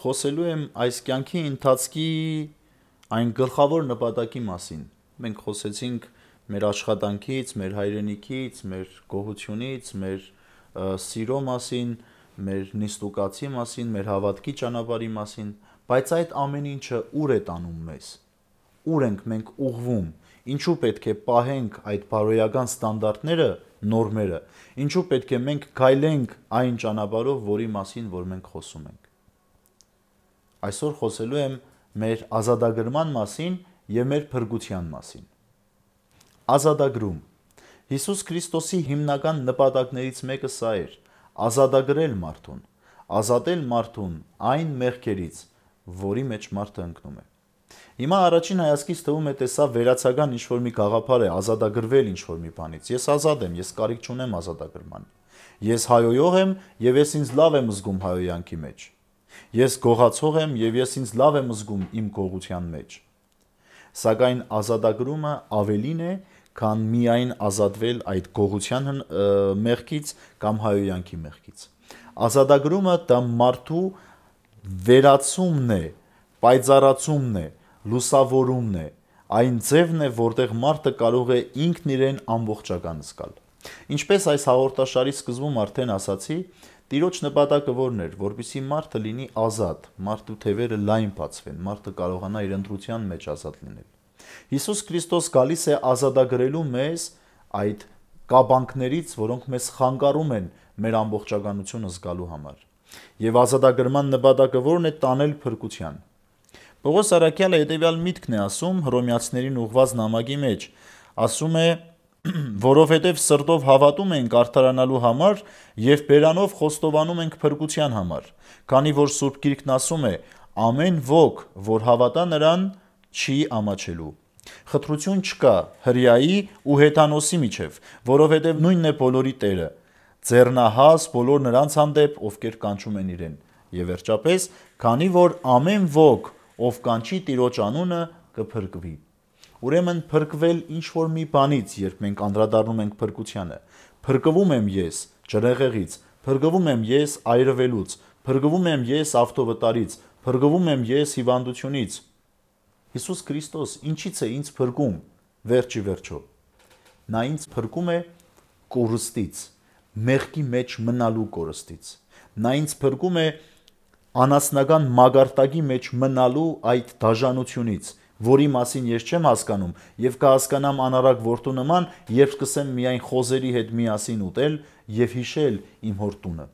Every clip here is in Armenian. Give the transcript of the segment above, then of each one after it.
խոսելու եմ այս կյանքի ընթացքի այն գլխավոր նպատակի մասին։ Մենք խոսեցինք մեր աշխատանքից, մեր հայրենիքից, մեր գոհությունից, մեր սիրո մասին, մեր նիստուկացի մասին, մեր հավատքի ճանապարհի մասին, բայց այդ ամեն ինչը ուր է տանում մեզ։ Ուր ենք մենք ուղվում։ Ինչու պետք է պահենք այդ բարոյական ստանդարտները, նորմերը։ Ինչու պետք է մենք գայլենք այն ճանապարհով, որի մասին որ մենք խոսում ենք Այսօր խոսելու եմ մեր ազատագրման մասին եւ մեր փրկության մասին։ Ազատագրում Հիսուս Քրիստոսի հիմնական նպատակներից մեկը սա էր՝ ազատագրել մարդուն, ազատել մարդուն այն մեղքերից, որի մեջ մարդը ընկնում է։ Հիմա առաջին հայացքից թվում է տեսա վերացական ինչ-որ մի գաղափար է ազատագրվել ինչ-որ մի բանից։ Ես ազատ եմ, ես կարիք չունեմ ազատագրման։ Ես հայոյող եմ եւ ես ինձ լավ եմ զգում հայոյանքի մեջ։ Ես գողացող եմ եւ ես ինձ լավ եմ զգում իմ գողության մեջ։ Սակայն ազատագրումը ավելին է, քան միայն ազատվել այդ գողության մեղքից կամ հայոյանքի մեղքից։ Ազատագրումը դա մարդու վերացումն է, պայծառացումն է, լուսավորումն է, այն ձևն է, որտեղ մարդը կարող է ինքն իրեն ամբողջական զգալ։ Ինչպես այս հաղորդաշարի սկզբում արդեն ասացի, Տիրոջ նպատակը ո՞րն էր, որբիսի մարդը լինի ազատ, մարդու թևերը լայն բացվեն, մարդը կարողանա իր ընտրության մեջ ազատ լինել։ Հիսուս Քրիստոս գալիս է ազատագրելու մեզ այդ կաբանքներից, որոնք մեզ խանգարում են մեր ամբողջականությունը զգալու համար։ Եվ ազատագրման նպատակը ո՞րն է՝ տանել փրկության։ Պողոս Արաքյալը հետևյալ միտքն է ասում Հռոմեացիներին ուղված նամակի մեջ։ Ասում է որովհետև սրտով հավատում ենք արդարանալու համար եւ բերանով խոստովանում ենք փրկության համար, քանի որ Սուրբ Գիրքն ասում է. ամեն ոգ, որ հավատա նրան, չի ամաչելու։ Խտրություն չկա հрьяի ու հեթանոսի միջև, որովհետև նույնն է բոլորի Տերը։ Ձեռնահաս բոլոր նրանց հանդեպ, ովքեր կանչում են իրեն։ Եվ վերջապես, քանի որ ամեն ոգ, ով կանչի Տիրոջ անունը, կփրկվի ուրեմն փրկվել ինչ որ մի բանից, երբ մենք անդրադառնում ենք փրկությանը։ Փրկվում եմ ես ջրեղեղից, փրկվում եմ ես այրվելուց, փրկվում եմ ես ավտովտարից, փրկվում եմ ես հիվանդությունից։ Հիսուս Քրիստոս ինչից է ինձ փրկում վերջի վերջո։ Նա ինձ փրկում է կորստից, մեղքի մեջ մնալու կորստից։ Նա ինձ փրկում է անասնական մագարտակի մեջ մնալու այդ դաժանությունից որի մասին ես չեմ հասկանում եւ կհասկանամ անարակ ворթու նման, երբ սկսեմ միայն խոզերի հետ միասին ուտել եւ հիշել իմ հոր տունը։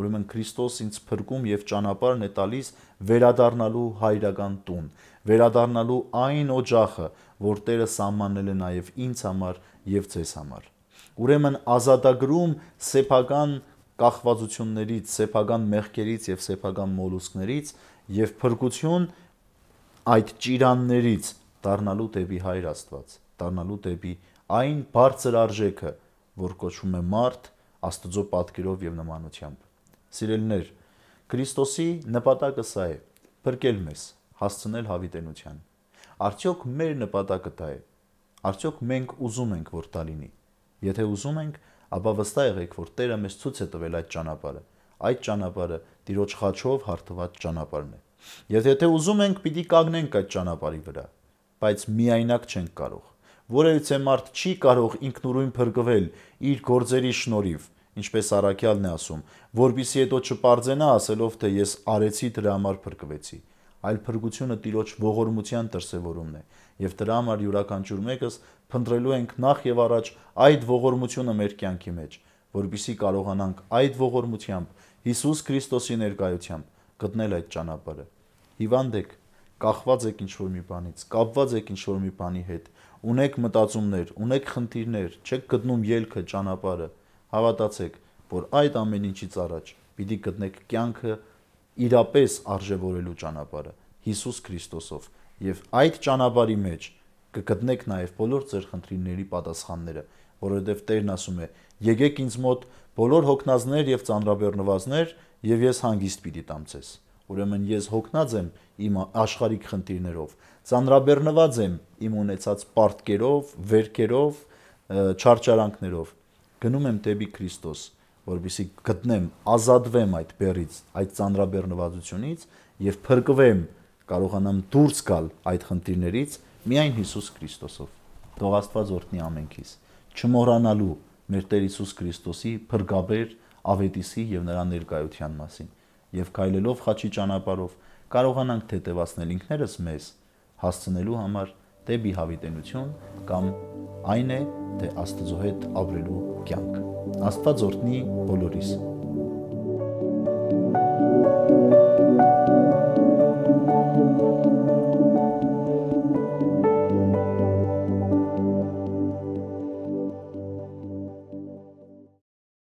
Ուրեմն Քրիստոս ինձ փրկում եւ ճանապարհն է տալիս վերադառնալու հայրական տուն, վերադառնալու այն օջախը, որ Տերը սահմանել է նաեւ ինձ համար եւ ձեզ համար։ Ուրեմն ազատագրում սեփական կախվածություններից, սեփական մեղքերից եւ սեփական մոլուսկներից եւ փրկություն այդ ճիրաններից դառնալու դեպի հայր Աստված, դառնալու դեպի այն բարձր արժեքը, որ կոչվում է մարդ Աստծո պատկերով եւ նմանությամբ։ Սիրելիներ, Քրիստոսի նպատակը սա է՝ փրկել մեզ, հասցնել հավիտենության։ Արդյոք մեր նպատակը դա է։ Արդյոք մենք ուզում ենք, որ դա լինի։ Եթե ուզում ենք, ապա վստահ եղեք, որ Տերը մեզ ցույց է տվել այդ ճանապարհը։ Այդ ճանապարհը Տիրոջ խաչով հարթված ճանապարհն է։ Եվ եթե ուզում ենք, պիտի կանգնենք այդ ճանապարհի վրա, բայց միայնակ չենք կարող։ Որևիցե մարդ չի կարող ինքնուրույն փրկվել իր գործերի շնորհիվ, ինչպես Արաքյալն է ասում, որբիսի հետո չպարզենա ասելով, թե ես արեցի դրա համար փրկվեցի, այլ փրկությունը տիրոջ ողորմության դրսևորումն է, եւ դրա համար յուրաքանչյուր մեկս փնտրելու ենք նախ եւ առաջ այդ ողորմությունը մեր կյանքի մեջ, որբիսի կարողանանք այդ ողորմությամբ Հիսուս Քրիստոսի ներկայությամբ գտնել այդ ճանապարհը։ Հիվանդեք, կախված եք ինչ-որ մի բանից, կապված եք ինչ-որ մի բանի հետ, ունեք մտածումներ, ունեք խնդիրներ, չեք գտնում ելքը, ճանապարհը, հավատացեք, որ այդ ամեն ինչից առաջ պիտի գտնեք կյանքը իրապես արժևորելու ճանապարհը Հիսուս Քրիստոսով եւ այդ ճանապարհի մեջ կգտնեք նաեւ բոլոր ձեր խնդիրների պատասխանները որովհետև Տերն ասում է. «Եկեք ինձ մոտ բոլոր հոգնածներ եւ ծանրաբեռնվածներ, եւ ես հանգիստ պիտի տամ ցեզ»։ Ուրեմն ես հոգնած եմ իմ աշխարհիկ խնդիրներով, ծանրաբեռնված եմ իմ ունեցած պարտքերով, վերքերով, չարչարանքներով։ Գնում եմ դեպի Քրիստոս, որովհետեւ գտնեմ, ազատվեմ այդ բեռից, այդ ծանրաբեռնվածությունից եւ փրկվեմ, կարողանամ դուրս գալ այդ խնդիրներից միայն Հիսուս Քրիստոսով։ Տող Աստված օրհնի ամենքիս չմոռանալու մեր Տեր Հիսուս Քրիստոսի փրկաբեր ավետիսի եւ նրա ներկայության մասին եւ քայլելով խաչի ճանապարով կարողանանք թեթևացնել ինքներս մեզ հասցնելու համար դեպի հավիտենություն կամ այն է թե Աստծո հետ ապրելու կյանք Աստված օրհնի բոլորիս